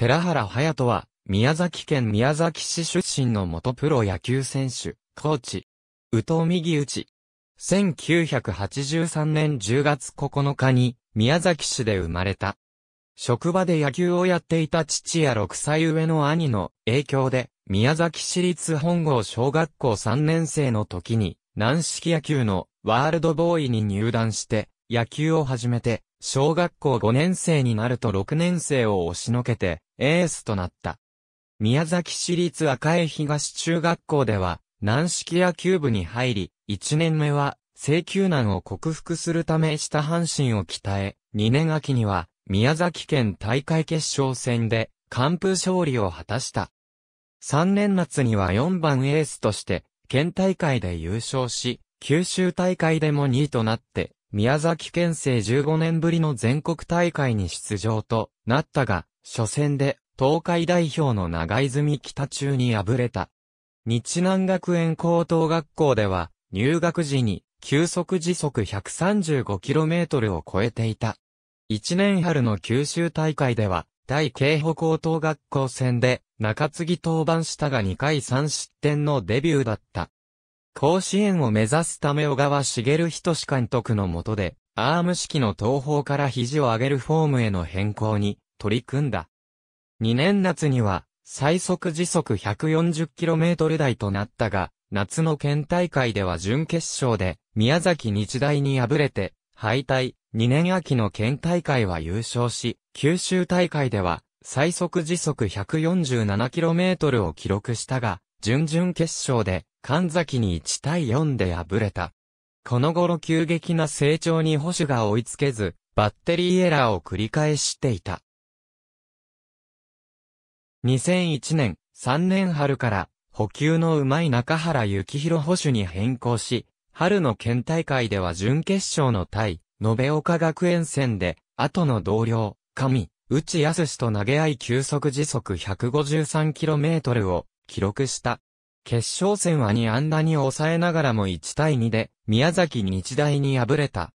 寺原隼人は、宮崎県宮崎市出身の元プロ野球選手、コーチ。宇藤右打ち。1983年10月9日に、宮崎市で生まれた。職場で野球をやっていた父や6歳上の兄の影響で、宮崎市立本郷小学校3年生の時に、軟式野球のワールドボーイに入団して、野球を始めて、小学校5年生になると6年生を押しのけて、エースとなった。宮崎市立赤江東中学校では、軟式野球部に入り、1年目は、請求難を克服するため下半身を鍛え、2年秋には、宮崎県大会決勝戦で、完封勝利を果たした。3年夏には4番エースとして、県大会で優勝し、九州大会でも2位となって、宮崎県政15年ぶりの全国大会に出場となったが、初戦で東海代表の長泉北中に敗れた。日南学園高等学校では、入学時に、急速時速 135km を超えていた。1年春の九州大会では、大京保高等学校戦で、中継ぎ登板したが2回3失点のデビューだった。甲子園を目指すため小川茂人仁監督の下で、アーム式の東方から肘を上げるフォームへの変更に取り組んだ。2年夏には、最速時速 140km 台となったが、夏の県大会では準決勝で、宮崎日大に敗れて、敗退、2年秋の県大会は優勝し、九州大会では、最速時速 147km を記録したが、準々決勝で、神崎に1対4で敗れた。この頃急激な成長に保守が追いつけず、バッテリーエラーを繰り返していた。2001年、3年春から、補給のうまい中原幸宏保守に変更し、春の県大会では準決勝の対、延岡学園戦で、後の同僚、上、内康と投げ合い急速時速 153km を記録した。決勝戦は2安打に抑えながらも1対2で、宮崎日大に敗れた。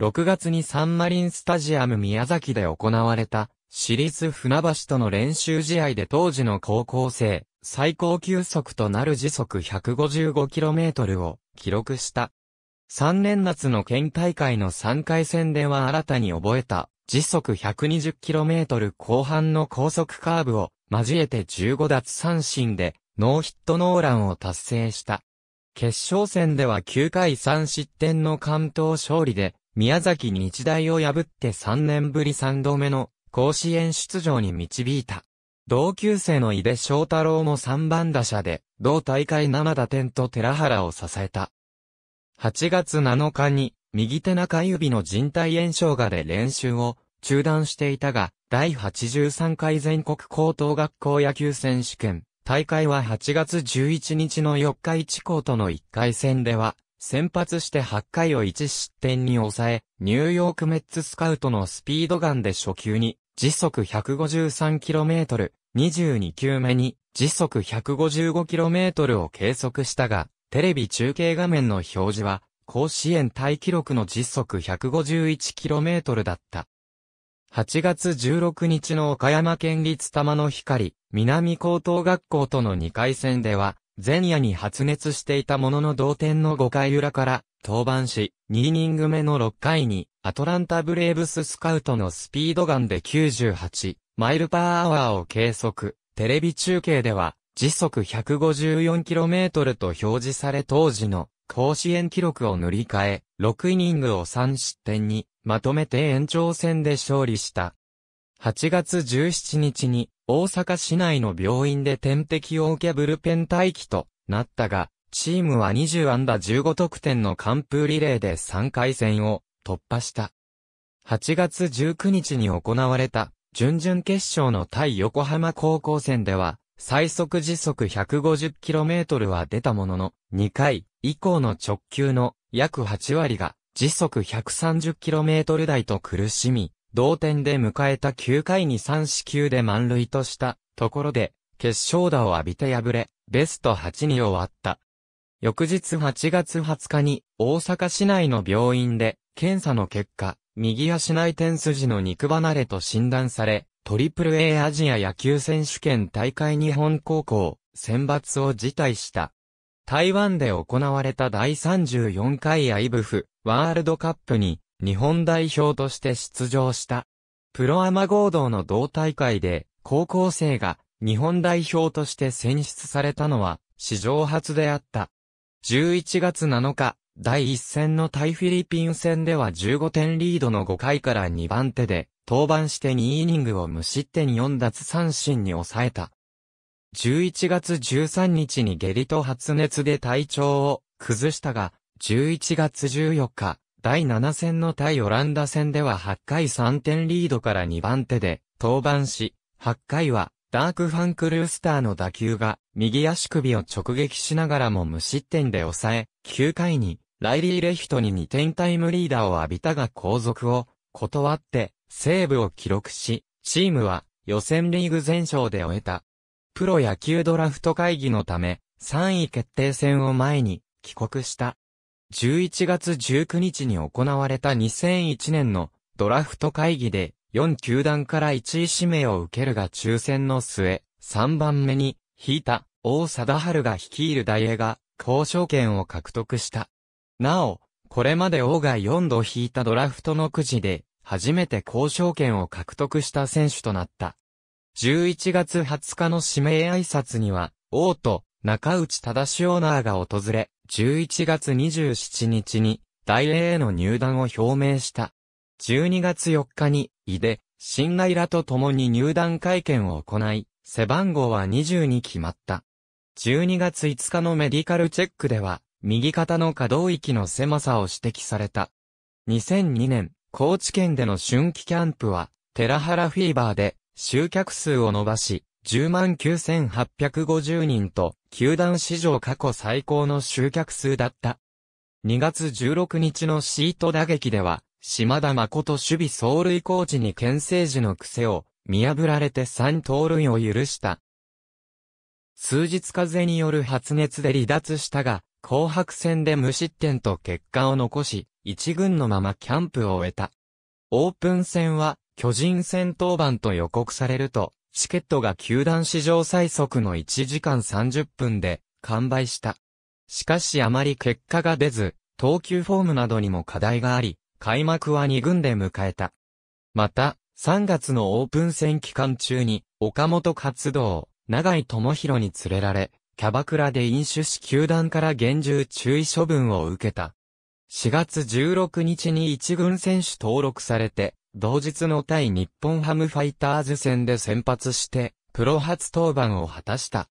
6月にサンマリンスタジアム宮崎で行われた、市立船橋との練習試合で当時の高校生、最高級速となる時速 155km を記録した。3年夏の県大会の3回戦では新たに覚えた時速 120km 後半の高速カーブを交えて15奪三振でノーヒットノーランを達成した。決勝戦では9回3失点の関東勝利で、宮崎日大を破って3年ぶり3度目の甲子園出場に導いた。同級生の井出翔太郎も3番打者で、同大会7打点と寺原を支えた。8月7日に、右手中指の人体炎症がで練習を中断していたが、第83回全国高等学校野球選手権、大会は8月11日の4日1校との1回戦では、先発して8回を1失点に抑え、ニューヨークメッツスカウトのスピードガンで初球に、時速 153km、22球目に、時速 155km を計測したが、テレビ中継画面の表示は、甲子園大記録の時速 151km だった。8月16日の岡山県立玉の光、南高等学校との2回戦では、前夜に発熱していたものの同点の5回裏から、登板し、2イニング目の6回に、アトランタブレーブススカウトのスピードガンで98マイルパーアワーを計測、テレビ中継では、時速 154km と表示され当時の甲子園記録を塗り替え、6イニングを3失点にまとめて延長戦で勝利した。8月17日に大阪市内の病院で点滴を受けブルペン待機となったが、チームは20安打15得点の完封リレーで3回戦を突破した。8月19日に行われた準々決勝の対横浜高校戦では、最速時速 150km は出たものの、2回以降の直球の約8割が時速 130km 台と苦しみ、同点で迎えた9回に3死球で満塁としたところで、決勝打を浴びて敗れ、ベスト8に終わった。翌日8月20日に大阪市内の病院で検査の結果、右足内転筋の肉離れと診断され、トリプル a アジア野球選手権大会日本高校選抜を辞退した。台湾で行われた第34回アイブフワールドカップに日本代表として出場した。プロアマ合同の同大会で高校生が日本代表として選出されたのは史上初であった。11月7日、第1戦の対フィリピン戦では15点リードの5回から2番手で登板して2イニングを無失点4奪三振に抑えた。11月13日に下痢と発熱で体調を崩したが、11月14日、第7戦の対オランダ戦では8回3点リードから2番手で登板し、8回はダークファンクルースターの打球が右足首を直撃しながらも無失点で抑え、9回にライリー・レヒトに2点タイムリーダーを浴びたが後続を断ってセーブを記録し、チームは予選リーグ全勝で終えた。プロ野球ドラフト会議のため、3位決定戦を前に帰国した。11月19日に行われた2001年のドラフト会議で4球団から1位指名を受けるが抽選の末、3番目に引いた王貞治が率いる大江が交渉権を獲得した。なお、これまで王が4度引いたドラフトのくじで初めて交渉権を獲得した選手となった。11月20日の指名挨拶には、王と中内忠オーナーが訪れ、11月27日に大英への入団を表明した。12月4日に、井出、新内らと共に入団会見を行い、背番号は20に決まった。12月5日のメディカルチェックでは、右肩の可動域の狭さを指摘された。2002年、高知県での春季キャンプは、テラハラフィーバーで、集客数を伸ばし、109,850人と、球団史上過去最高の集客数だった。2月16日のシート打撃では、島田誠守備走塁コーチに牽制時の癖を見破られて3盗塁を許した。数日風による発熱で離脱したが、紅白戦で無失点と結果を残し、一軍のままキャンプを終えた。オープン戦は巨人戦登板と予告されると、チケットが球団史上最速の1時間30分で完売した。しかしあまり結果が出ず、投球フォームなどにも課題があり、開幕は2軍で迎えた。また、3月のオープン戦期間中に、岡本活動、長井智弘に連れられ、キャバクラで飲酒し球団から厳重注意処分を受けた。4月16日に1軍選手登録されて、同日の対日本ハムファイターズ戦で先発して、プロ初登板を果たした。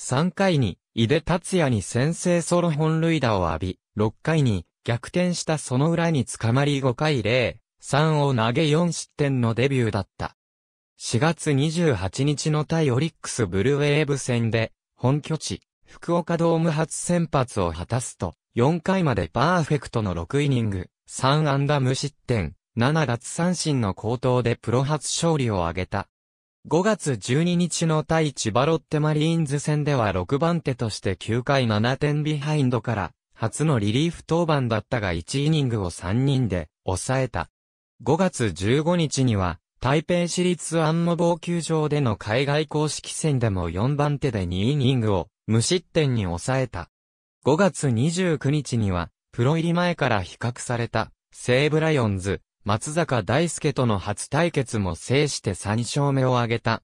3回に、井出達也に先制ソロ本塁打を浴び、6回に、逆転したその裏に捕まり5回0、3を投げ4失点のデビューだった。4月28日の対オリックスブルーウェーブ戦で、本拠地、福岡ドーム初先発を果たすと、4回までパーフェクトの6イニング、3安打無失点、7奪三振の高騰でプロ初勝利を挙げた。5月12日の対千葉ロッテマリーンズ戦では6番手として9回7点ビハインドから、初のリリーフ登板だったが1イニングを3人で抑えた。5月15日には、台北市立安茂防球場での海外公式戦でも4番手で2イニングを無失点に抑えた。5月29日には、プロ入り前から比較された、西武ライオンズ、松坂大輔との初対決も制して3勝目を挙げた。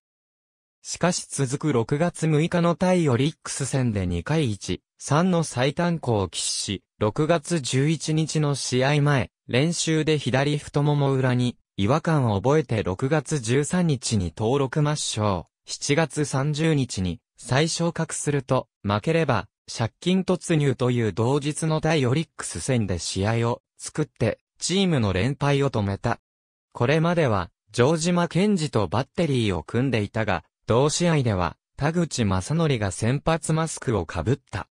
しかし続く6月6日の対オリックス戦で2回1、3の最短校を喫し、6月11日の試合前、練習で左太もも裏に違和感を覚えて6月13日に登録抹消、7月30日に最昇格すると、負ければ借金突入という同日の対オリックス戦で試合を作ってチームの連敗を止めた。これまでは、城島健治とバッテリーを組んでいたが、同試合では、田口正則が先発マスクをかぶった。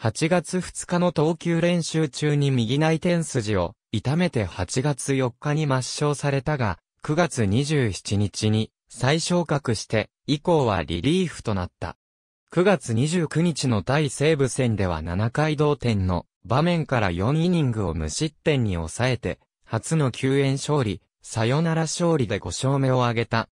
8月2日の投球練習中に右内転筋を痛めて8月4日に抹消されたが、9月27日に再昇格して以降はリリーフとなった。9月29日の対西部戦では7回同点の場面から4イニングを無失点に抑えて、初の救援勝利、サヨナラ勝利で5勝目を挙げた。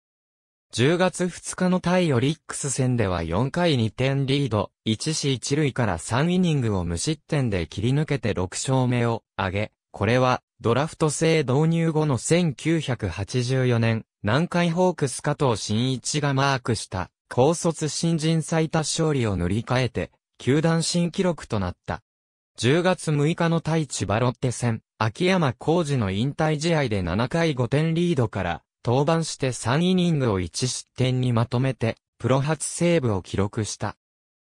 10月2日の対オリックス戦では4回2点リード、1死1塁から3イニングを無失点で切り抜けて6勝目を挙げ、これはドラフト制導入後の1984年、南海ホークス加藤新一がマークした高卒新人最多勝利を塗り替えて、球団新記録となった。10月6日の対千葉ロッテ戦、秋山浩二の引退試合で7回5点リードから、登板して3イニングを1失点にまとめて、プロ初セーブを記録した。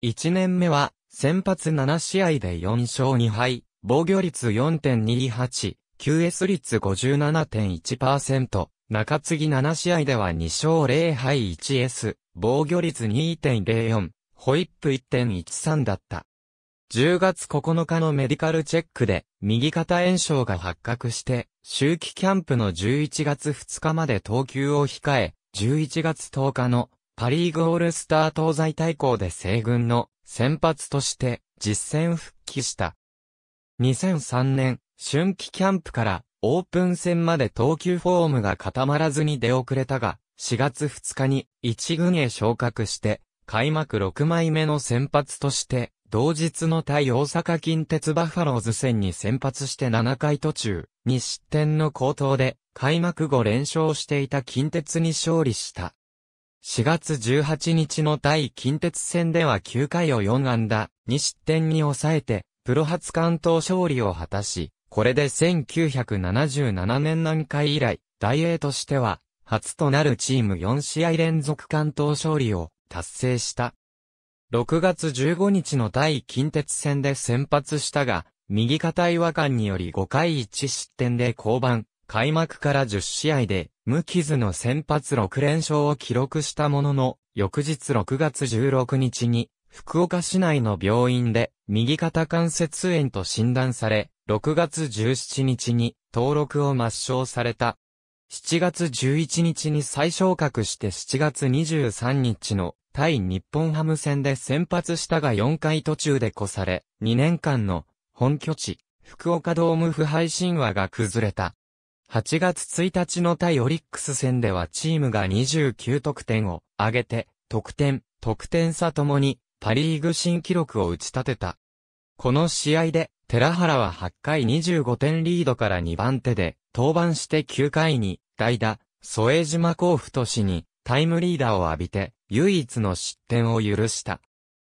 1年目は、先発7試合で4勝2敗、防御率4.28、QS 率57.1%、中継ぎ7試合では2勝0敗 1S、防御率2.04、ホイップ1.13だった。10月9日のメディカルチェックで、右肩炎症が発覚して、周期キャンプの11月2日まで投球を控え、11月10日のパリーグオールスター東西対抗で西軍の先発として実戦復帰した。2003年、春季キャンプからオープン戦まで投球フォームが固まらずに出遅れたが、4月2日に1軍へ昇格して、開幕6枚目の先発として同日の対大阪近鉄バファローズ戦に先発して7回途中、2失点の高投で、開幕後連勝していた近鉄に勝利した。4月18日の対近鉄戦では9回を4安打、2失点に抑えて、プロ初関東勝利を果たし、これで1977年南海以来、大英としては、初となるチーム4試合連続関東勝利を達成した。6月15日の対近鉄戦で先発したが、右肩違和感により5回1失点で降板、開幕から10試合で、無傷の先発6連勝を記録したものの、翌日6月16日に、福岡市内の病院で、右肩関節炎と診断され、6月17日に、登録を抹消された。7月11日に再昇格して7月23日の対日本ハム戦で先発したが4回途中で越され、2年間の本拠地、福岡ドーム不敗神話が崩れた。8月1日の対オリックス戦ではチームが29得点を上げて、得点、得点差ともにパリーグ新記録を打ち立てた。この試合で、寺原は8回25点リードから2番手で、登板して9回に、代打、添島甲府都市にタイムリーダーを浴びて、唯一の失点を許した。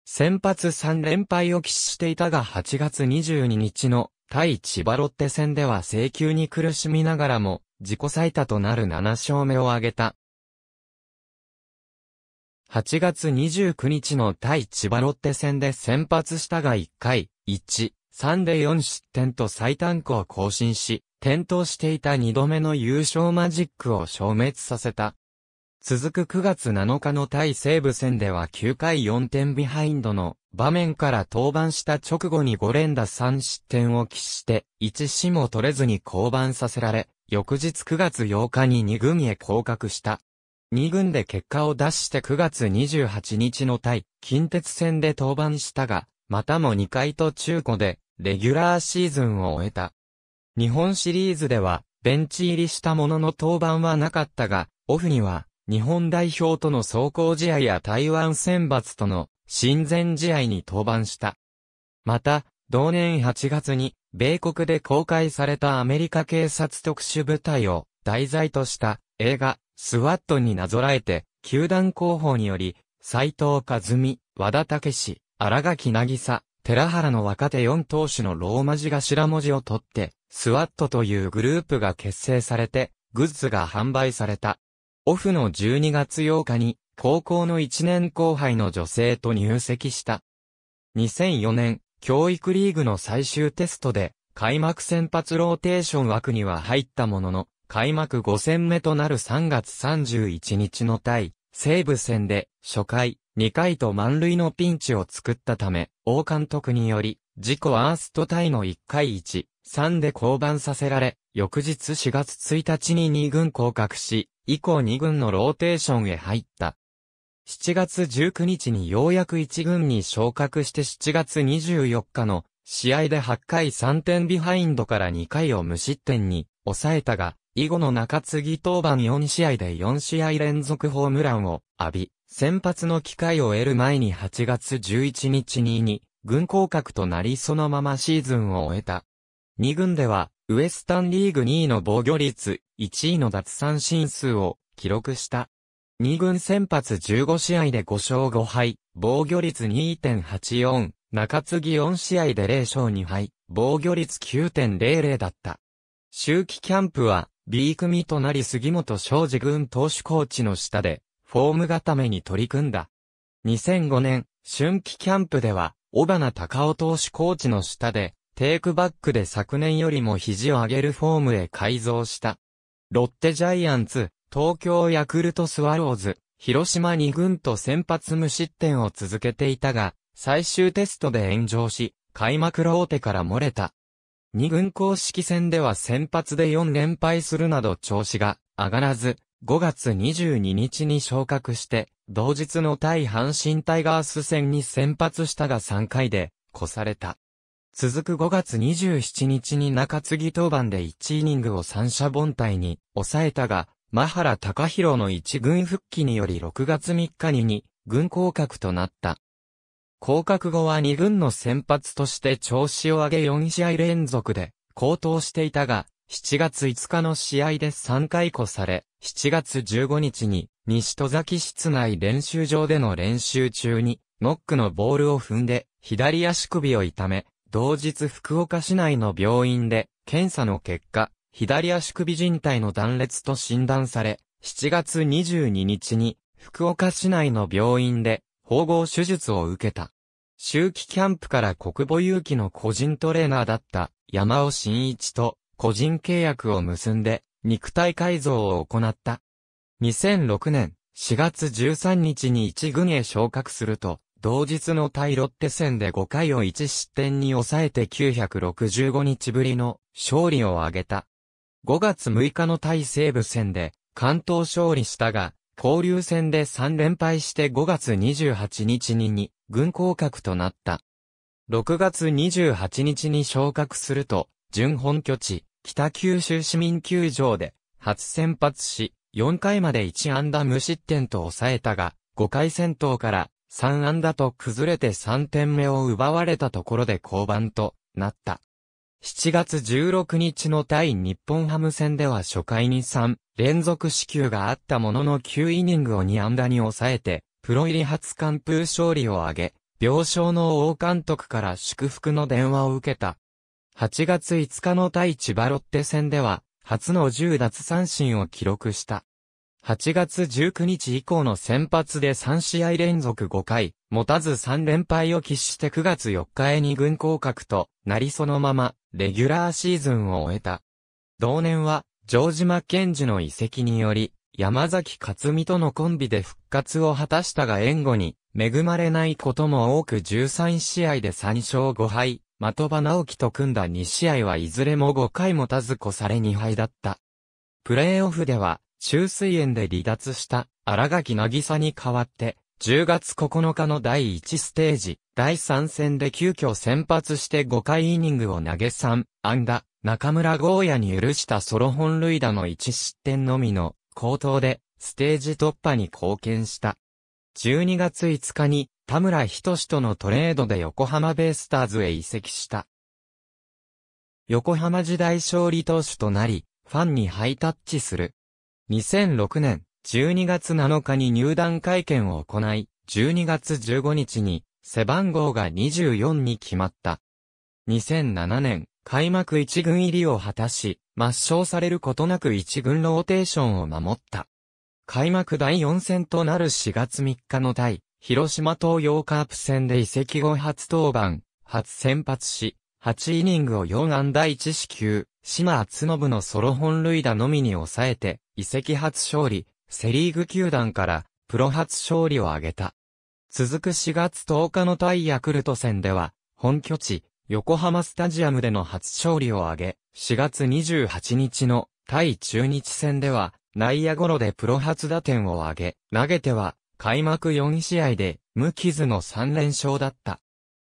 先発3連敗を喫していたが8月22日の対千葉ロッテ戦では請求に苦しみながらも自己最多となる7勝目を挙げた。8月29日の対千葉ロッテ戦で先発したが1回、1、3で4失点と最短区を更新し、転倒していた2度目の優勝マジックを消滅させた。続く9月7日の対西武戦では9回4点ビハインドの場面から登板した直後に5連打3失点を喫して、1死も取れずに降板させられ、翌日9月8日に2軍へ降格した。2軍で結果を出して9月28日の対近鉄戦で登板したが、またも2回と中古で、レギュラーシーズンを終えた。日本シリーズでは、ベンチ入りしたものの登板はなかったが、オフには、日本代表との走行試合や台湾選抜との親善試合に登板した。また、同年8月に、米国で公開されたアメリカ警察特殊部隊を題材とした映画、スワットになぞらえて、球団広報により、斎藤和美、和田武史、荒垣渚、寺原の若手4投手のローマ字頭文字を取って、スワットというグループが結成されて、グッズが販売された。オフの12月8日に、高校の1年後輩の女性と入籍した。2004年、教育リーグの最終テストで、開幕先発ローテーション枠には入ったものの、開幕5戦目となる3月31日の対、西武戦で、初回、2回と満塁のピンチを作ったため、王監督により、自己アーストタイの1回1、3で降板させられ、翌日4月1日に2軍降格し、以降2軍のローテーションへ入った。7月19日にようやく1軍に昇格して7月24日の試合で8回3点ビハインドから2回を無失点に抑えたが、以後の中継ぎ登板4試合で4試合連続ホームランを浴び、先発の機会を得る前に8月11日に2軍降格となりそのままシーズンを終えた。2軍ではウエスタンリーグ2位の防御率、1位の奪三振数を記録した。2軍先発15試合で5勝5敗、防御率2.84、中継ぎ4試合で0勝2敗、防御率9.00だった。周期キャンプは B 組となり杉本昌司軍投手コーチの下で、フォーム固めに取り組んだ。2005年、春季キャンプでは、小花高尾投手コーチの下で、テイクバックで昨年よりも肘を上げるフォームへ改造した。ロッテジャイアンツ、東京ヤクルトスワローズ、広島2軍と先発無失点を続けていたが、最終テストで炎上し、開幕ローテから漏れた。2軍公式戦では先発で4連敗するなど調子が上がらず、5月22日に昇格して、同日の対阪神タイガース戦に先発したが3回で、越された。続く5月27日に中継ぎ登板で1イニングを三者凡退に抑えたが、真原隆高弘の一軍復帰により6月3日に2軍降格となった。降格後は2軍の先発として調子を上げ4試合連続で高騰していたが、7月5日の試合で3回こされ、7月15日に西戸崎室内練習場での練習中にノックのボールを踏んで左足首を痛め、同日福岡市内の病院で、検査の結果、左足首靭帯の断裂と診断され、7月22日に、福岡市内の病院で、縫合手術を受けた。周期キャンプから国母有機の個人トレーナーだった山尾真一と個人契約を結んで肉体改造を行った。2006年4月13日に一軍へ昇格すると同日の対ロッテ戦で5回を1失点に抑えて965日ぶりの勝利を挙げた。5月6日の対西部戦で関東勝利したが、交流戦で3連敗して5月28日に軍降格となった。6月28日に昇格すると、準本拠地、北九州市民球場で初先発し、4回まで1安打無失点と抑えたが、5回戦闘から3安打と崩れて3点目を奪われたところで降板となった。7月16日の対日本ハム戦では初回に3連続支給があったものの9イニングを2安打に抑えて、プロ入り初完封勝利を挙げ、病床の王監督から祝福の電話を受けた。8月5日の対千葉ロッテ戦では、初の10奪三振を記録した。8月19日以降の先発で3試合連続5回、持たず3連敗を喫して9月4日へ2軍降格となりそのまま、レギュラーシーズンを終えた。同年は、ジョージ・マッケンジの遺跡により、山崎克美とのコンビで復活を果たしたが援護に、恵まれないことも多く13試合で3勝5敗、的場直樹と組んだ2試合はいずれも5回持たず越され2敗だった。プレーオフでは、中水園で離脱した荒垣渚に代わって、10月9日の第1ステージ、第3戦で急遽先発して5回イニングを投げ3、安打、中村豪也に許したソロ本塁打の1失点のみの高頭で、ステージ突破に貢献した。12月5日に、田村仁志とのトレードで横浜ベイスターズへ移籍した。横浜時代勝利投手となり、ファンにハイタッチする。2006年12月7日に入団会見を行い、12月15日に背番号が24に決まった。2007年、開幕一軍入りを果たし、抹消されることなく一軍ローテーションを守った。開幕第4戦となる4月3日の対、広島東洋カープ戦で移籍後初登板、初先発し、8イニングを4安打1四球、島厚信のソロ本塁打のみに抑えて、移籍初勝利、セリーグ球団からプロ初勝利を挙げた。続く4月10日の対ヤクルト戦では、本拠地、横浜スタジアムでの初勝利を挙げ、4月28日の対中日戦では、内野ゴロでプロ初打点を挙げ、投げては、開幕4試合で、無傷の3連勝だった。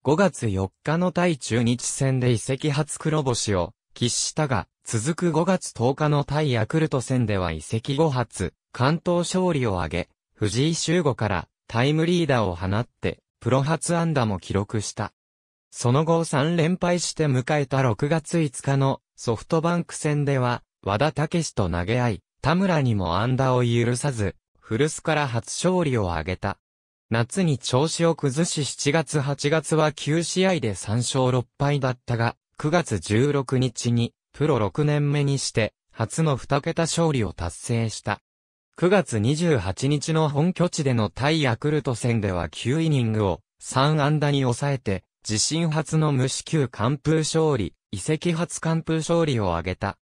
5月4日の対中日戦で移籍初黒星を、喫したが、続く5月10日の対ヤクルト戦では移籍後発、関東勝利を挙げ、藤井修吾からタイムリーダーを放って、プロ初安打も記録した。その後3連敗して迎えた6月5日のソフトバンク戦では、和田武史と投げ合い、田村にも安打を許さず、古巣から初勝利を挙げた。夏に調子を崩し7月8月は9試合で3勝6敗だったが、9月16日にプロ6年目にして、初の2桁勝利を達成した。9月28日の本拠地での対ヤクルト戦では9イニングを3安打に抑えて、自身初の無四球完封勝利、遺跡初完封勝利を挙げた。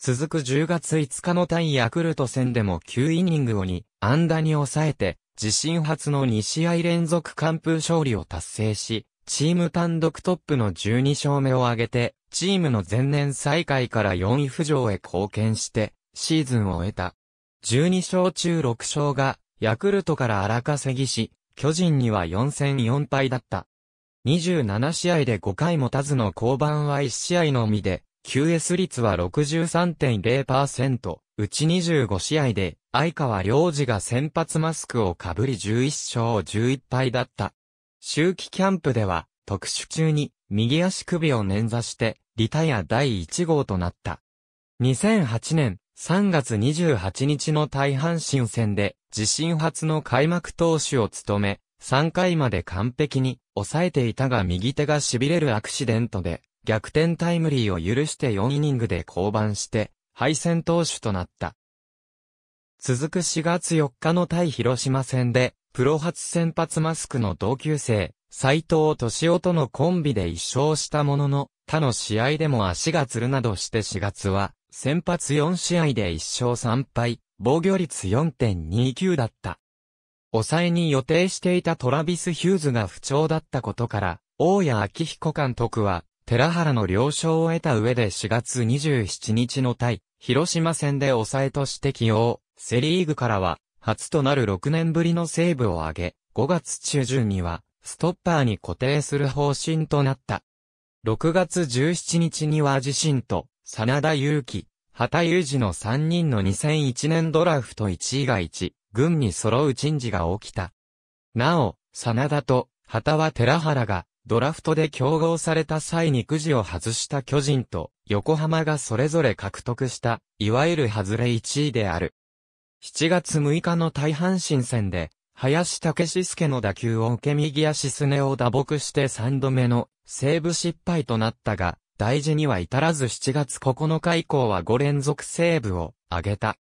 続く10月5日の対ヤクルト戦でも9イニングを2安打に抑えて、自身初の2試合連続完封勝利を達成し、チーム単独トップの12勝目を挙げて、チームの前年最下位から4位浮上へ貢献して、シーズンを終えた。12勝中6勝が、ヤクルトから荒稼ぎし、巨人には4戦4敗だった。27試合で5回もたずの降板は1試合のみで、QS 率は63.0%、うち25試合で、相川良二が先発マスクをかぶり11勝11敗だった。周期キャンプでは、特殊中に、右足首を捻挫して、リタイア第1号となった。2008年3月28日の大阪神戦で、自身初の開幕投手を務め、3回まで完璧に抑えていたが右手が痺れるアクシデントで、逆転タイムリーを許して4イニングで降板して、敗戦投手となった。続く4月4日の対広島戦で、プロ初先発マスクの同級生、斎藤敏夫とのコンビで一勝したものの、他の試合でも足がつるなどして4月は、先発4試合で1勝3敗、防御率4.29だった。抑えに予定していたトラビス・ヒューズが不調だったことから、大谷昭彦監督は、寺原の了承を得た上で4月27日の対、広島戦で抑えとして起用、セリーグからは、初となる6年ぶりのセーブを挙げ、5月中旬には、ストッパーに固定する方針となった。6月17日には自身と、真田祐希、畑祐二の3人の2001年ドラフト1位が1、軍に揃う珍事が起きた。なお、真田と、畑は寺原が、ドラフトで競合された際にくじを外した巨人と、横浜がそれぞれ獲得した、いわゆる外れ1位である。7月6日の大阪神戦で、林武介の打球を受け右足すねを打撲して3度目のセーブ失敗となったが、大事には至らず7月9日以降は5連続セーブを挙げた。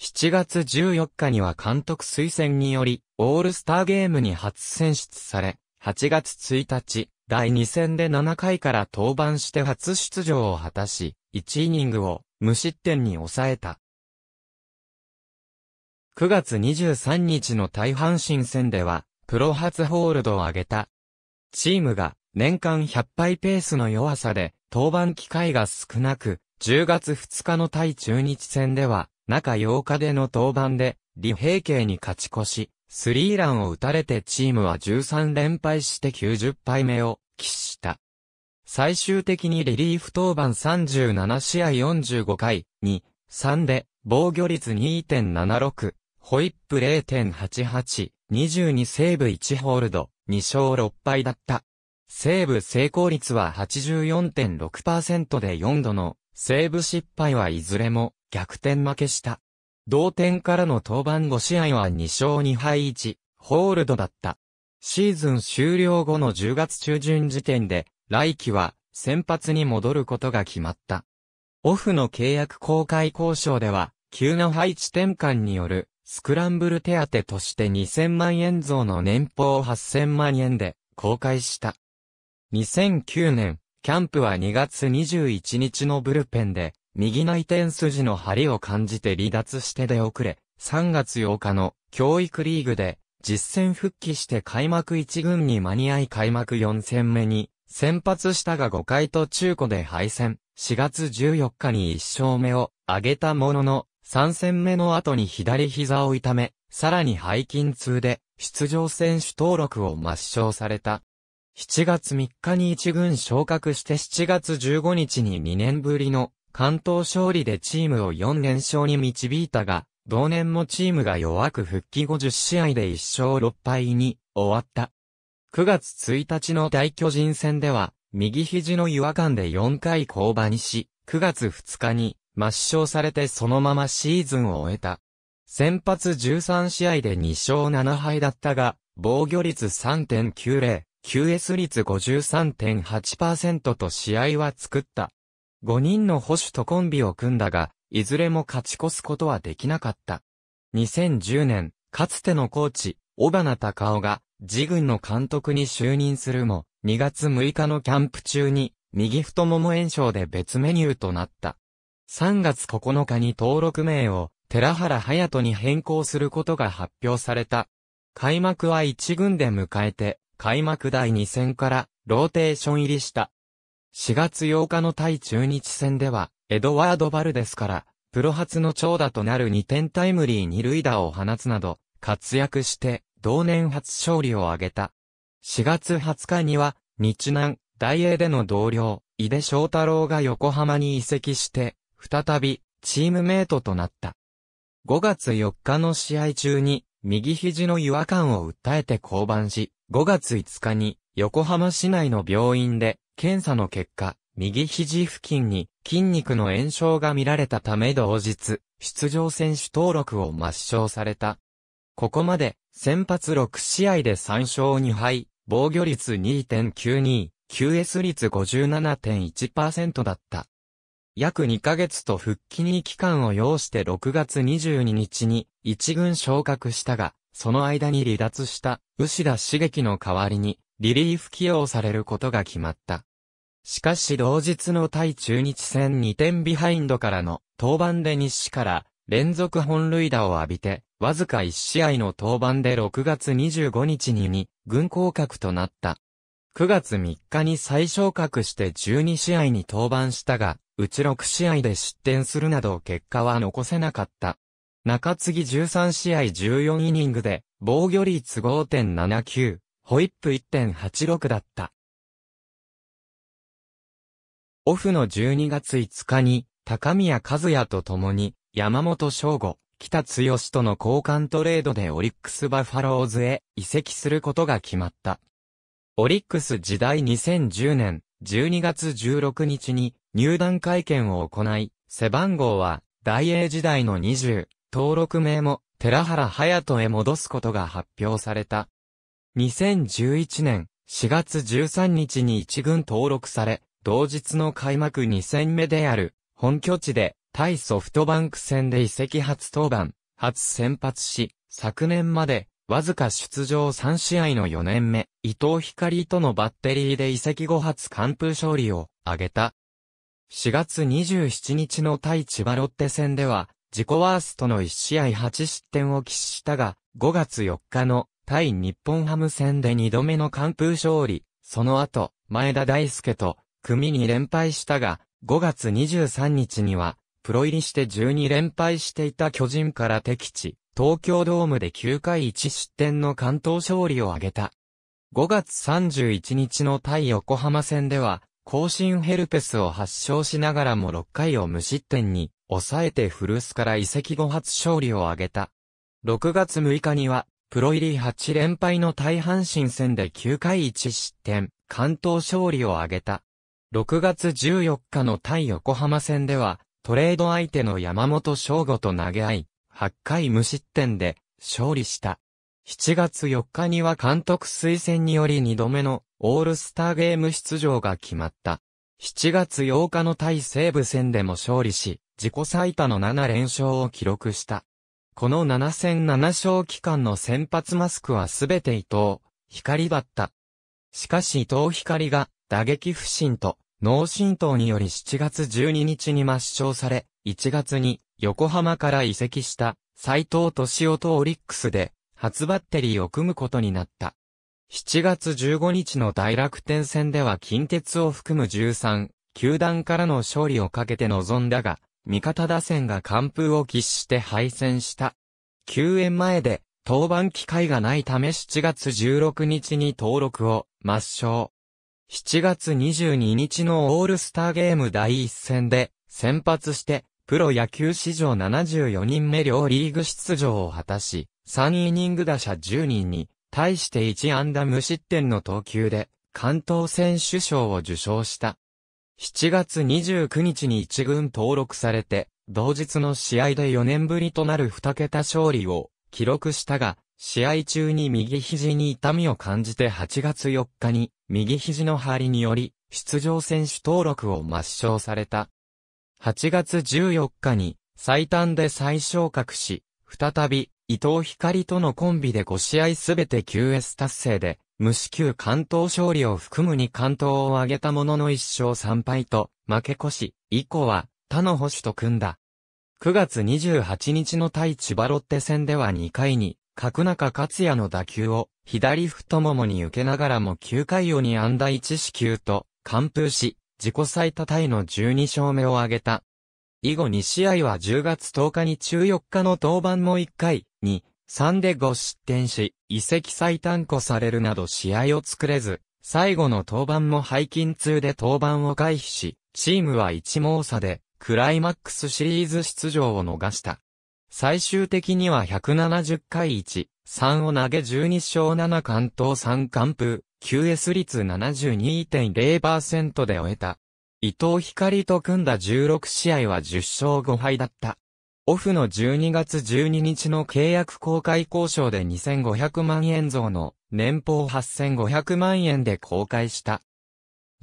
7月14日には監督推薦により、オールスターゲームに初選出され、8月1日、第2戦で7回から登板して初出場を果たし、1イニングを無失点に抑えた。9月23日の大阪神戦では、プロ初ホールドを挙げた。チームが年間100敗ペースの弱さで、登板機会が少なく、10月2日の対中日戦では、中8日での登板で、李平慶に勝ち越し、スリーランを打たれてチームは13連敗して90敗目を喫した。最終的にリリーフ登板37試合45回に3で防御率2.76、ホイップ0.88、22セーブ1ホールド、2勝6敗だった。セーブ成功率は84.6%で4度の、セーブ失敗はいずれも逆転負けした。同点からの登板5試合は2勝2敗1、ホールドだった。シーズン終了後の10月中旬時点で、来季は先発に戻ることが決まった。オフの契約公開交渉では、急な配置転換によるスクランブル手当として2000万円増の年俸を8000万円で公開した。2009年、キャンプは2月21日のブルペンで、右内転筋の張りを感じて離脱して出遅れ、3月8日の教育リーグで実戦復帰して開幕1軍に間に合い開幕4戦目に先発したが5回と中古で敗戦。4月14日に1勝目を挙げたものの3戦目の後に左膝を痛め、さらに背筋痛で、出場選手登録を抹消された。7月3日に1軍昇格して7月15日に2年ぶりの関東勝利でチームを4連勝に導いたが、同年もチームが弱く復帰50試合で1勝6敗に終わった。9月1日の大巨人戦では、右肘の違和感で4回降馬にし、9月2日に抹消されてそのままシーズンを終えた。先発13試合で2勝7敗だったが、防御率3.90、QS 率53.8%と試合は作った。5人の保守とコンビを組んだが、いずれも勝ち越すことはできなかった。2010年、かつてのコーチ、小花隆夫が、自軍の監督に就任するも、2月6日のキャンプ中に、右太もも炎症で別メニューとなった。3月9日に登録名を、寺原隼人に変更することが発表された。開幕は1軍で迎えて、開幕第2戦から、ローテーション入りした。4月8日の対中日戦では、エドワード・バルデスから、プロ初の長打となる2点タイムリー2塁打を放つなど、活躍して、同年初勝利を挙げた。4月20日には、日南、大英での同僚、井出翔太郎が横浜に移籍して、再び、チームメイトとなった。5月4日の試合中に、右肘の違和感を訴えて降板し、5月5日に、横浜市内の病院で、検査の結果、右肘付近に筋肉の炎症が見られたため同日、出場選手登録を抹消された。ここまで、先発6試合で3勝2敗、防御率2.92、QS 率57.1%だった。約2ヶ月と復帰に期間を要して6月22日に一軍昇格したが、その間に離脱した牛田茂樹の代わりにリリーフ起用されることが決まった。しかし同日の対中日戦2点ビハインドからの登板で日誌から連続本塁打を浴びて、わずか1試合の登板で6月25日に2軍降格となった。9月3日に再昇格して12試合に登板したが、うち6試合で失点するなど結果は残せなかった。中継ぎ13試合14イニングで、防御率5.79、ホイップ1.86だった。オフの12月5日に、高宮和也と共に、山本翔吾、北剛との交換トレードでオリックスバファローズへ移籍することが決まった。オリックス時代2010年12月16日に入団会見を行い、背番号は大英時代の20、登録名も寺原隼人へ戻すことが発表された。2011年4月13日に一軍登録され、同日の開幕2戦目である本拠地で対ソフトバンク戦で移籍初登板、初先発し、昨年までわずか出場3試合の4年目、伊藤光とのバッテリーで移籍後初完封勝利を挙げた。4月27日の対千葉ロッテ戦では、自己ワーストの1試合8失点を喫したが、5月4日の対日本ハム戦で2度目の完封勝利、その後、前田大輔と組に連敗したが、5月23日には、プロ入りして12連敗していた巨人から敵地、東京ドームで9回1失点の関東勝利を挙げた。5月31日の対横浜戦では、更新ヘルペスを発症しながらも6回を無失点に、抑えて古巣から移籍後初勝利を挙げた。6月6日には、プロ入り8連敗の大阪神戦で9回1失点、関東勝利を挙げた。6月14日の対横浜戦では、トレード相手の山本翔吾と投げ合い、8回無失点で勝利した。7月4日には監督推薦により2度目のオールスターゲーム出場が決まった。7月8日の対西武戦でも勝利し、自己最多の7連勝を記録した。この7戦7勝期間の先発マスクはすべて伊藤、光だった。しかし伊藤光が打撃不振と脳震盪により7月12日に抹消され、1月に横浜から移籍した斎藤敏夫とオリックスで初バッテリーを組むことになった。7月15日の大楽天戦では近鉄を含む13、球団からの勝利をかけて臨んだが、味方打線が完封を喫して敗戦した。救援前で、登板機会がないため7月16日に登録を抹消。7月22日のオールスターゲーム第1戦で先発してプロ野球史上74人目両リーグ出場を果たし、3イニング打者10人に、対して1安打無失点の投球で、関東選手賞を受賞した。7月29日に1軍登録されて、同日の試合で4年ぶりとなる2桁勝利を記録したが、試合中に右肘に痛みを感じて8月4日に右肘の張りにより出場選手登録を抹消された。8月14日に最短で再昇格し、再び伊藤光とのコンビで5試合すべて QS 達成で、無支給関東勝利を含むに関東を挙げたものの1勝3敗と負け越し、以降は他の保守と組んだ。9月28日の対千葉ロッテ戦では2回に、角中克也の打球を左太ももに受けながらも9回をに安打1四球と完封し、自己最多タイの12勝目を挙げた。以後2試合は10月10日に中4日の登板も1回、2、3で5失点し、移籍再担保されるなど試合を作れず、最後の登板も背筋痛で登板を回避し、チームは一毛差で、クライマックスシリーズ出場を逃した。最終的には170回1、3を投げ12勝7完投3完封、QS 率72.0%で終えた。伊藤光と組んだ16試合は10勝5敗だった。オフの12月12日の契約公開交渉で2500万円増の年俸8500万円で公開した。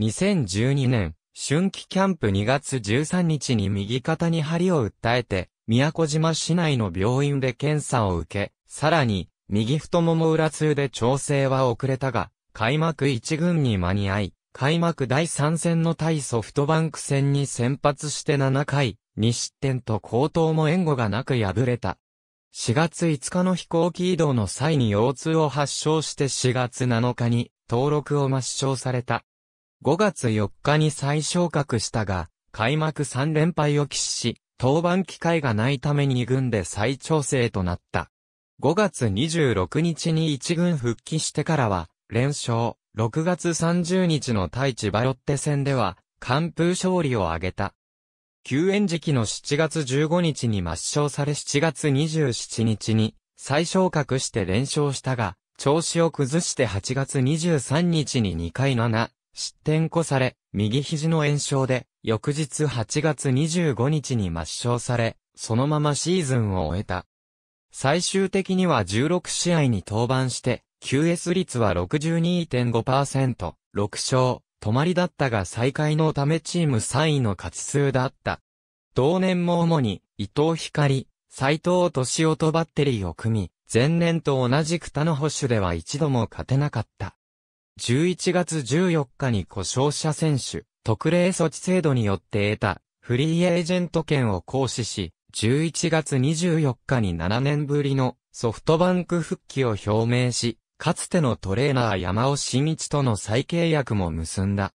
2012年、春季キャンプ2月13日に右肩に針を訴えて、宮古島市内の病院で検査を受け、さらに、右太もも裏痛で調整は遅れたが、開幕1軍に間に合い、開幕第3戦の対ソフトバンク戦に先発して7回、2失点と高騰も援護がなく敗れた。4月5日の飛行機移動の際に腰痛を発症して4月7日に登録を抹消された。5月4日に再昇格したが、開幕3連敗を喫し、登板機会がないため2軍で再調整となった。5月26日に1軍復帰してからは、連勝、6月30日の対地バロッテ戦では、完封勝利を挙げた。救援時期の7月15日に抹消され7月27日に再昇格して連勝したが、調子を崩して8月23日に2回7、失点こされ、右肘の炎症で翌日8月25日に抹消され、そのままシーズンを終えた。最終的には16試合に登板して、QS 率は62.5%、6勝、止まりだったが再開のためチーム3位の勝ち数だった。同年も主に、伊藤光、斎藤敏夫とバッテリーを組み、前年と同じく他の保守では一度も勝てなかった。11月14日に故障者選手、特例措置制度によって得たフリーエージェント権を行使し、11月24日に7年ぶりのソフトバンク復帰を表明し、かつてのトレーナー山尾真一との再契約も結んだ。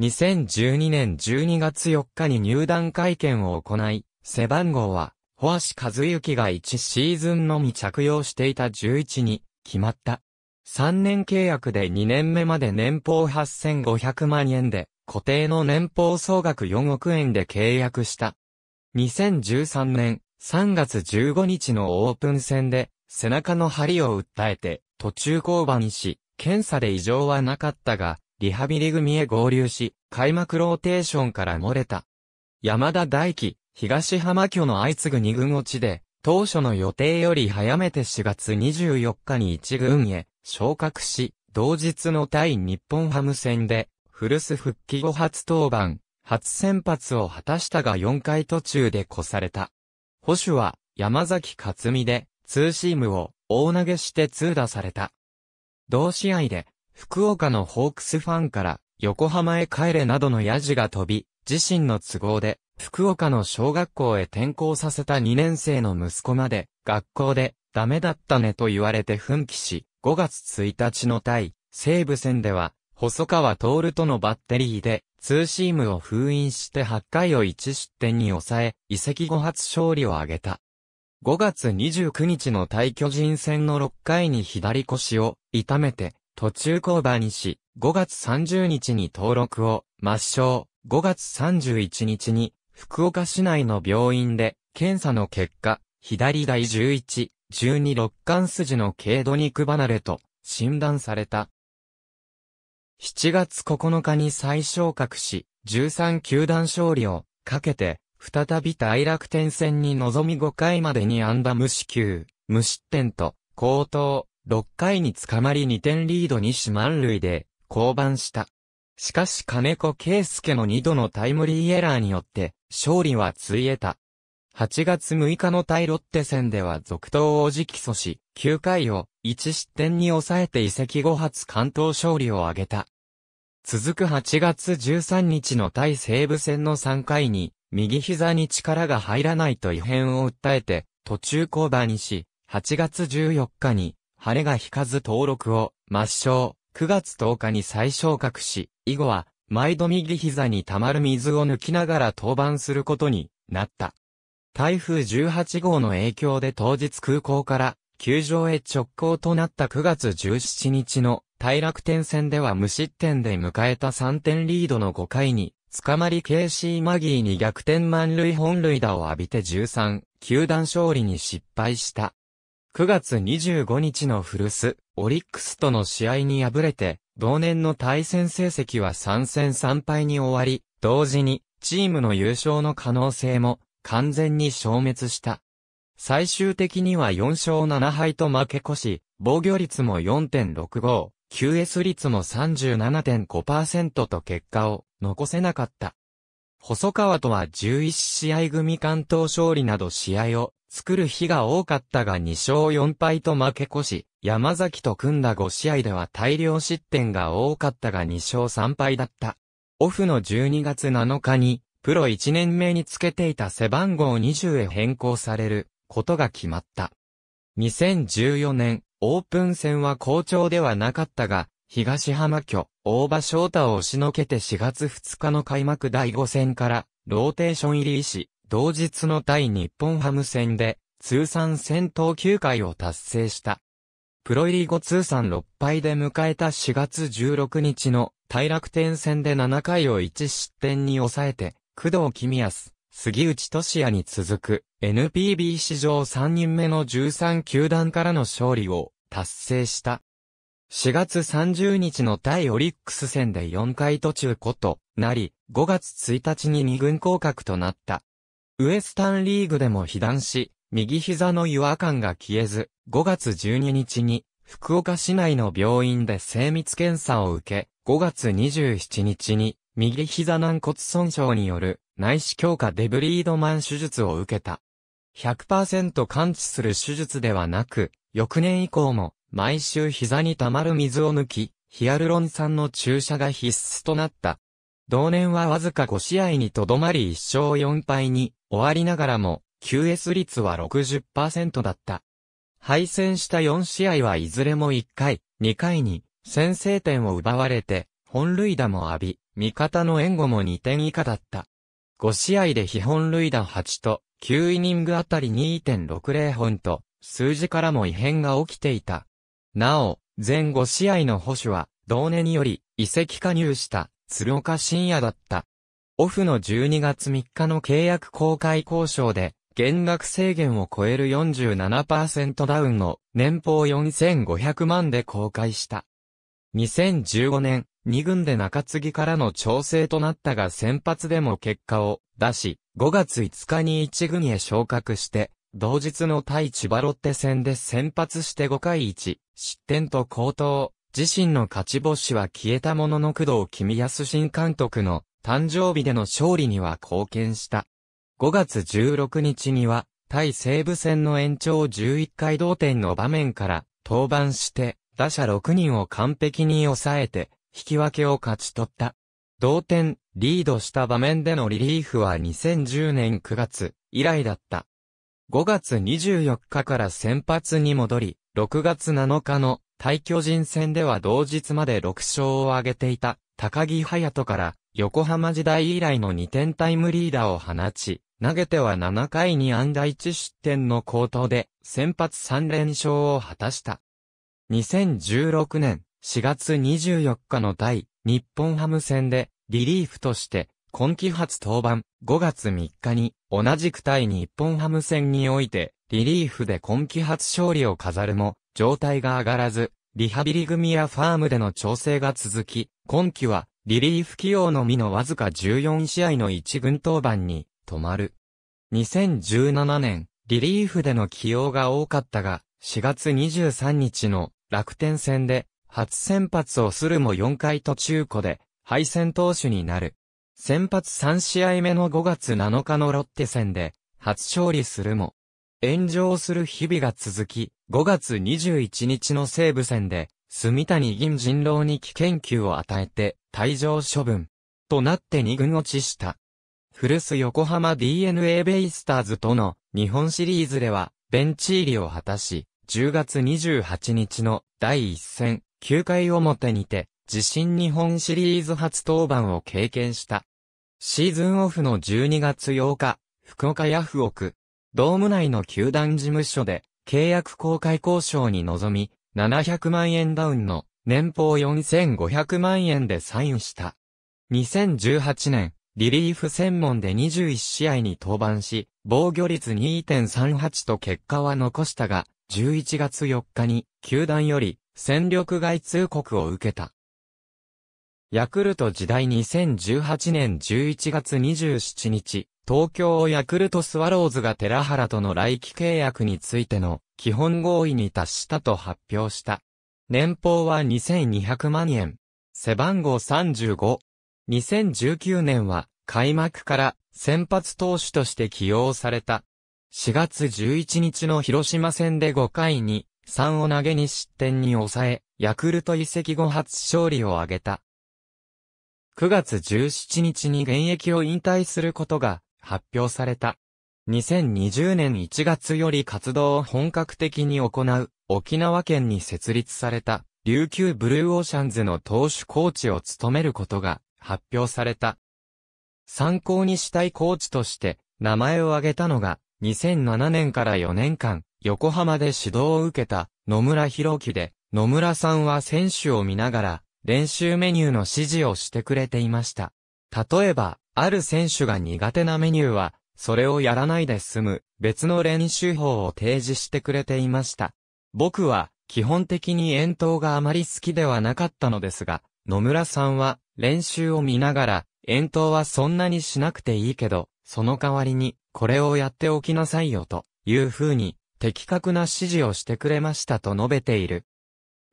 2012年12月4日に入団会見を行い、背番号は、ホアシ和幸が1シーズンのみ着用していた11に決まった。3年契約で2年目まで年俸8500万円で、固定の年俸総額4億円で契約した。2013年3月15日のオープン戦で背中の針を訴えて途中降板し、検査で異常はなかったが、リハビリ組へ合流し、開幕ローテーションから漏れた。山田大輝、東浜巨の相次ぐ2軍落ちで、当初の予定より早めて4月24日に1軍へ昇格し、同日の対日本ハム戦で、古巣復帰後初登板、初先発を果たしたが4回途中で越された。保守は山崎克美で、ツーシームを大投げして通打された。同試合で、福岡のホークスファンから、横浜へ帰れなどのヤジが飛び、自身の都合で、福岡の小学校へ転校させた2年生の息子まで、学校で、ダメだったねと言われて奮起し、5月1日の対西武戦では、細川徹とのバッテリーで、ツーシームを封印して8回を1失点に抑え、移籍後初勝利を挙げた。5月29日の対巨人戦の6回に左腰を痛めて、途中降板にし、5月30日に登録を抹消、5月31日に福岡市内の病院で検査の結果、左第11、12六巻筋の軽度肉離れと診断された。7月9日に再昇格し、13球団勝利をかけて、再び大楽天戦に臨み5回までに安打無四球、無失点と、高騰、6回に捕まり2点リードにし満塁で、降板した。しかし金子圭介の2度のタイムリーエラーによって、勝利はついえた。8月6日の対ロッテ戦では続投を直訴し、9回を1失点に抑えて移籍後初関東勝利を挙げた。続く8月13日の対西武戦の3回に、右膝に力が入らないと異変を訴えて、途中降板にし、8月14日に、晴れが引かず登録を抹消、9月10日に再昇格し、以後は、毎度右膝に溜まる水を抜きながら登板することになった。台風18号の影響で当日空港から球場へ直行となった9月17日の大楽天戦では無失点で迎えた3点リードの5回に、捕まり KC マギーに逆転満塁本塁打を浴びて13、球団勝利に失敗した。9月25日の古巣、オリックスとの試合に敗れて、同年の対戦成績は3戦3敗に終わり、同時に、チームの優勝の可能性も完全に消滅した。最終的には4勝7敗と負け越し、防御率も4.65、QS 率も37.5%と結果を残せなかった。細川とは11試合組関東勝利など試合を作る日が多かったが2勝4敗と負け越し、山崎と組んだ5試合では大量失点が多かったが2勝3敗だった。オフの12月7日にプロ1年目につけていた背番号20へ変更されることが決まった。2014年、オープン戦は好調ではなかったが、東浜巨、大場翔太を押しのけて4月2日の開幕第5戦から、ローテーション入りし、同日の対日本ハム戦で、通算戦闘9回を達成した。プロ入り後通算6敗で迎えた4月16日の大楽天戦で7回を1失点に抑えて、工藤君康、杉内俊也に続く NPB 史上3人目の13球団からの勝利を達成した。4月30日の対オリックス戦で4回途中ことなり、5月1日に2軍降格となった。ウエスタンリーグでも被弾し、右膝の違和感が消えず、5月12日に福岡市内の病院で精密検査を受け、5月27日に右膝軟骨損傷による内視鏡下デブリードマン手術を受けた。100%完治する手術ではなく、翌年以降も毎週膝に溜まる水を抜き、ヒアルロン酸の注射が必須となった。同年はわずか5試合にとどまり1勝4敗に終わりながらも、QS 率は60%だった。敗戦した4試合はいずれも1回、2回に先制点を奪われて、本塁打も浴び、味方の援護も2点以下だった。5試合で基本塁打8と、9イニングあたり2.60本と、数字からも異変が起きていた。なお、全5試合の保守は、同年により、移籍加入した、鶴岡深也だった。オフの12月3日の契約公開交渉で、減額制限を超える47%ダウンを、年俸4500万で公開した。2015年、2軍で中継ぎからの調整となったが先発でも結果を出し、5月5日に1軍へ昇格して、同日の対千葉ロッテ戦で先発して5回1失点と高騰。自身の勝ち星は消えたものの工藤君康新監督の誕生日での勝利には貢献した。5月16日には、対西武戦の延長11回同点の場面から登板して、打者6人を完璧に抑えて、引き分けを勝ち取った。同点、リードした場面でのリリーフは2010年9月以来だった。5月24日から先発に戻り、6月7日の対巨人戦では同日まで6勝を挙げていた高木隼人から横浜時代以来の2点タイムリーダーを放ち、投げては7回に安打1失点の高騰で先発3連勝を果たした。2016年4月24日の第、日本ハム戦でリリーフとして今季初登板5月3日に同じく対日本ハム戦においてリリーフで今季初勝利を飾るも状態が上がらずリハビリ組やファームでの調整が続き今季はリリーフ起用のみのわずか14試合の1軍登板に止まる。2017年リリーフでの起用が多かったが4月23日の楽天戦で初先発をするも4回途中古で、敗戦投手になる。先発3試合目の5月7日のロッテ戦で、初勝利するも、炎上する日々が続き、5月21日の西武戦で、住谷銀人郎に危険球を与えて、退場処分。となって2軍落ちした。古巣横浜 DNA ベイスターズとの日本シリーズでは、ベンチ入りを果たし、10月28日の第1戦、9回表にて、自身日本シリーズ初登板を経験した。シーズンオフの12月8日、福岡ヤフオク、ドーム内の球団事務所で、契約公開交渉に臨み、700万円ダウンの年俸4500万円でサインした。2018年、リリーフ専門で21試合に登板し、防御率2.38と結果は残したが、11月4日に球団より戦力外通告を受けた。ヤクルト時代2018年11月27日、東京ヤクルトスワローズが寺原との来期契約についての基本合意に達したと発表した。年俸は2200万円。背番号35。2019年は開幕から先発投手として起用された。4月11日の広島戦で5回に3を投げに失点に抑え、ヤクルト移籍後初勝利を挙げた。9月17日に現役を引退することが発表された。2020年1月より活動を本格的に行う沖縄県に設立された琉球ブルーオーシャンズの投手コーチを務めることが発表された。参考にしたいコーチとして名前を挙げたのが2007年から4年間横浜で指導を受けた野村博樹で、野村さんは選手を見ながら、練習メニューの指示をしてくれていました。例えば、ある選手が苦手なメニューは、それをやらないで済む、別の練習法を提示してくれていました。僕は、基本的に遠投があまり好きではなかったのですが、野村さんは、練習を見ながら、遠投はそんなにしなくていいけど、その代わりに、これをやっておきなさいよと、いう風に、的確な指示をしてくれましたと述べている。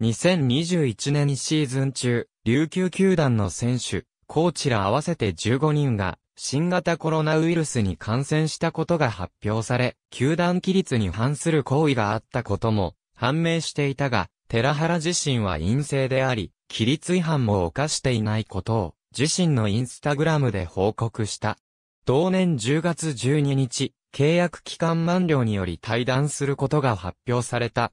2021年シーズン中、琉球球団の選手、コーチら合わせて15人が、新型コロナウイルスに感染したことが発表され、球団規律に反する行為があったことも判明していたが、寺原自身は陰性であり、規律違反も犯していないことを、自身のインスタグラムで報告した。同年10月12日、契約期間満了により退団することが発表された。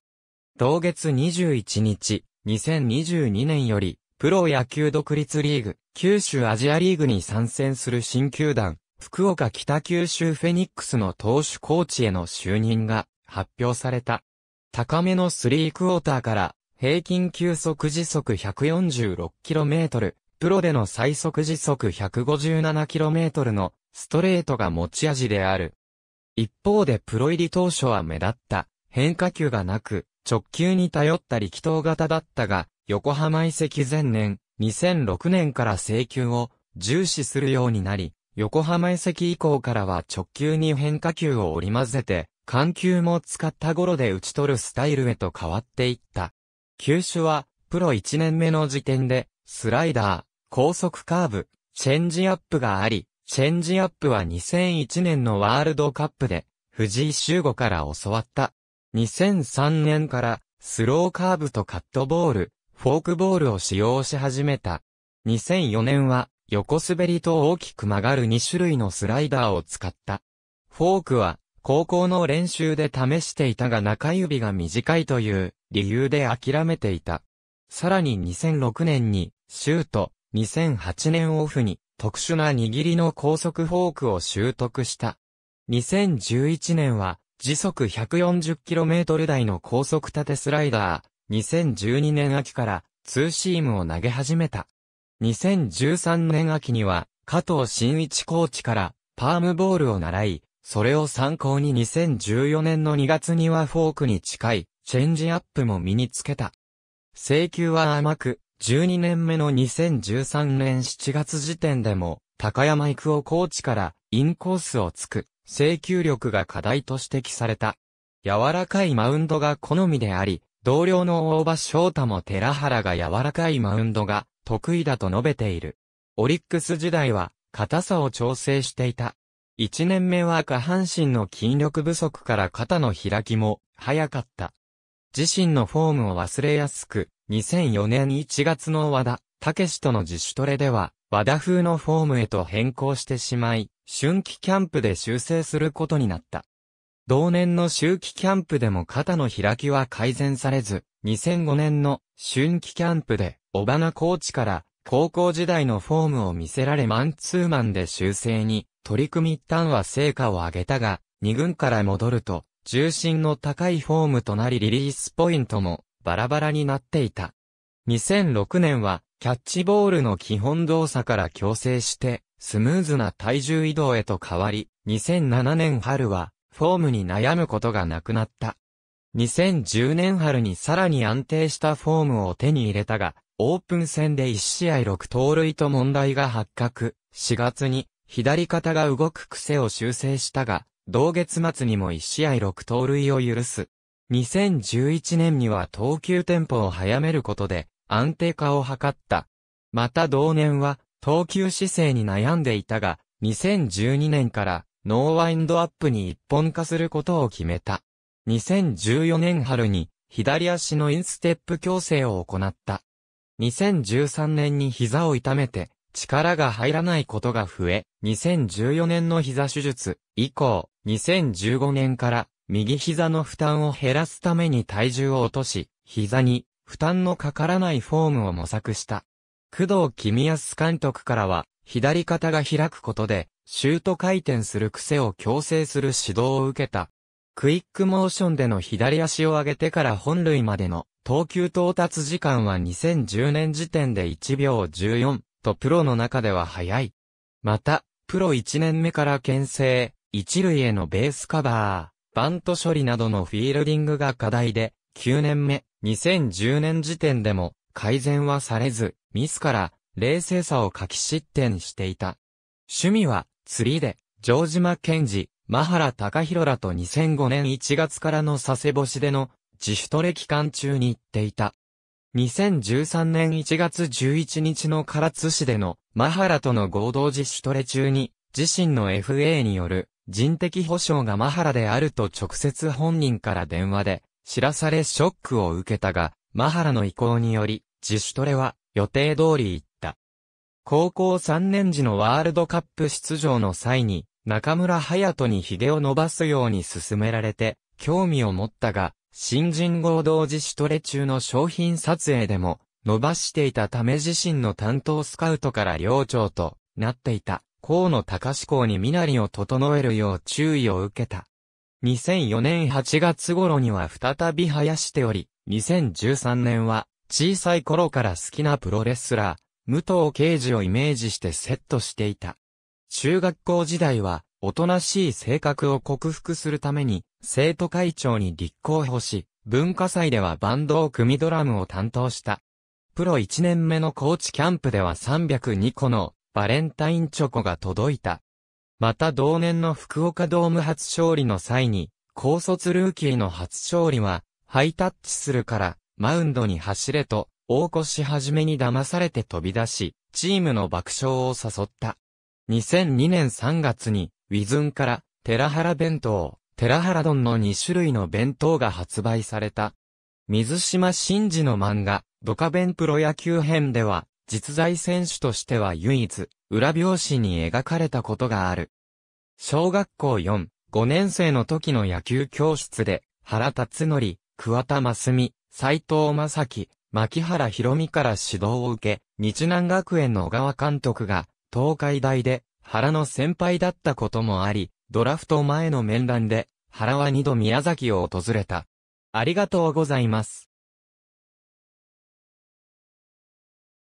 同月21日、2022年より、プロ野球独立リーグ、九州アジアリーグに参戦する新球団、福岡北九州フェニックスの投手コーチへの就任が発表された。高めのスリークォーターから平均球速時速 146km、プロでの最速時速 157km のストレートが持ち味である。一方でプロ入り当初は目立った変化球がなく、直球に頼った力投型だったが、横浜移籍前年、2006年から請球を重視するようになり、横浜移籍以降からは直球に変化球を織り交ぜて、緩球も使った頃で打ち取るスタイルへと変わっていった。球種は、プロ1年目の時点で、スライダー、高速カーブ、チェンジアップがあり、チェンジアップは2001年のワールドカップで、藤井修吾から教わった。2003年から、スローカーブとカットボール、フォークボールを使用し始めた。2004年は、横滑りと大きく曲がる2種類のスライダーを使った。フォークは、高校の練習で試していたが中指が短いという理由で諦めていた。さらに2006年にシュート、2008年オフに特殊な握りの高速フォークを習得した。2011年は、時速 140km 台の高速縦スライダー、2012年秋からツーシームを投げ始めた。2013年秋には、加藤新一コーチからパームボールを習い、それを参考に2014年の2月にはフォークに近いチェンジアップも身につけた。請求は甘く、12年目の2013年7月時点でも、高山育夫コーチからインコースをつく、制球力が課題と指摘された。柔らかいマウンドが好みであり、同僚の大場翔太も寺原が柔らかいマウンドが得意だと述べている。オリックス時代は硬さを調整していた。1年目は下半身の筋力不足から肩の開きも早かった。自身のフォームを忘れやすく、2004年1月の和田、武史との自主トレでは、和田風のフォームへと変更してしまい、春季キャンプで修正することになった。同年の秋季キャンプでも肩の開きは改善されず、2005年の春季キャンプで、小花コーチから高校時代のフォームを見せられマンツーマンで修正に取り組み一旦は成果を上げたが、2軍から戻ると、重心の高いフォームとなりリリースポイントもバラバラになっていた。2006年は、キャッチボールの基本動作から強制して、スムーズな体重移動へと変わり、2007年春は、フォームに悩むことがなくなった。2010年春にさらに安定したフォームを手に入れたが、オープン戦で1試合6盗塁と問題が発覚。4月に、左肩が動く癖を修正したが、同月末にも1試合6盗塁を許す。2011年には投球テンポを早めることで安定化を図った。また同年は投球姿勢に悩んでいたが、2012年からノーワインドアップに一本化することを決めた。2014年春に左足のインステップ矯正を行った。2013年に膝を痛めて力が入らないことが増え、2014年の膝手術以降、2015年から右膝の負担を減らすために体重を落とし、膝に負担のかからないフォームを模索した。工藤君康監督からは、左肩が開くことで、シュート回転する癖を強制する指導を受けた。クイックモーションでの左足を上げてから本塁までの投球到達時間は2010年時点で1秒14とプロの中では早い。また、プロ1年目から牽制、1塁へのベースカバー。バント処理などのフィールディングが課題で、9年目、2010年時点でも改善はされず、自ら冷静さを書き失点していた。趣味は釣りで、城島健二、マ原隆弘ハラ・らと2005年1月からの佐世保市での自主トレ期間中に行っていた。2013年1月11日の唐津市でのマハラとの合同自主トレ中に自身の FA による人的保障がマハラであると直接本人から電話で知らされショックを受けたが、マハラの意向により、自主トレは予定通り行った。高校3年時のワールドカップ出場の際に、中村隼人に髭を伸ばすように勧められて、興味を持ったが、新人合同自主トレ中の商品撮影でも、伸ばしていたため自身の担当スカウトから寮長となっていた。河野隆志公に身なりを整えるよう注意を受けた。2004年8月頃には再び生やしており、2013年は小さい頃から好きなプロレスラー、武藤刑司をイメージしてセットしていた。中学校時代は、おとなしい性格を克服するために、生徒会長に立候補し、文化祭ではバンドを組みドラムを担当した。プロ1年目の高知キャンプでは302個のバレンタインチョコが届いた。また同年の福岡ドーム初勝利の際に、高卒ルーキーの初勝利は、ハイタッチするから、マウンドに走れと、大越し始めに騙されて飛び出し、チームの爆笑を誘った。2002年3月に、ウィズンから、寺原弁当、寺原丼の2種類の弁当が発売された。水島真嗣の漫画、ドカベンプロ野球編では、実在選手としては唯一、裏表紙に描かれたことがある。小学校4、5年生の時の野球教室で、原辰則、桑田真澄、斎藤正樹、牧原博美から指導を受け、日南学園の小川監督が、東海大で、原の先輩だったこともあり、ドラフト前の面談で、原は二度宮崎を訪れた。ありがとうございます。